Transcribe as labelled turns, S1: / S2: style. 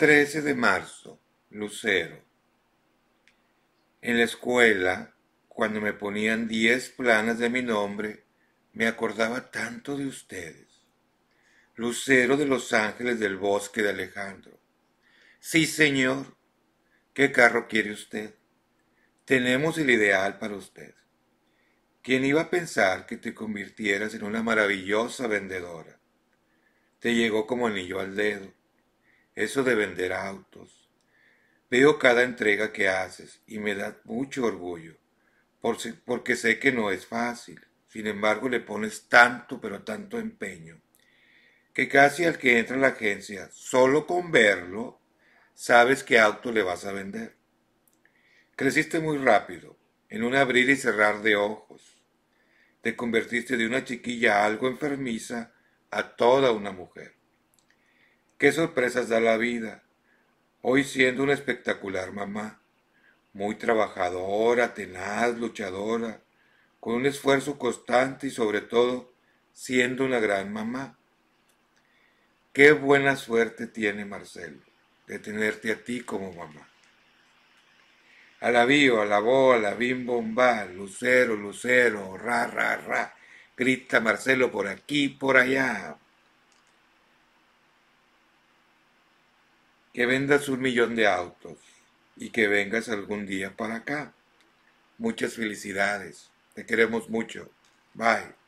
S1: 13 de marzo, Lucero. En la escuela, cuando me ponían diez planas de mi nombre, me acordaba tanto de ustedes. Lucero de los Ángeles del Bosque de Alejandro. Sí, señor. ¿Qué carro quiere usted? Tenemos el ideal para usted. ¿Quién iba a pensar que te convirtieras en una maravillosa vendedora? Te llegó como anillo al dedo eso de vender autos. Veo cada entrega que haces y me da mucho orgullo, porque sé que no es fácil. Sin embargo, le pones tanto, pero tanto
S2: empeño,
S1: que casi al que entra a la agencia, solo con verlo, sabes qué auto le vas a vender. Creciste muy rápido, en un abrir y cerrar de ojos. Te convertiste de una chiquilla algo enfermiza a toda una mujer. Qué sorpresas da la vida. Hoy siendo una espectacular mamá, muy trabajadora, tenaz, luchadora, con un esfuerzo constante y sobre todo siendo una gran mamá. Qué buena suerte tiene Marcelo de tenerte a ti como mamá. Alabío, alabó, alabín bomba, lucero, lucero, ra, ra, ra. Grita Marcelo por aquí, por allá. que vendas un millón de autos y que vengas algún día para acá. Muchas felicidades. Te queremos mucho. Bye.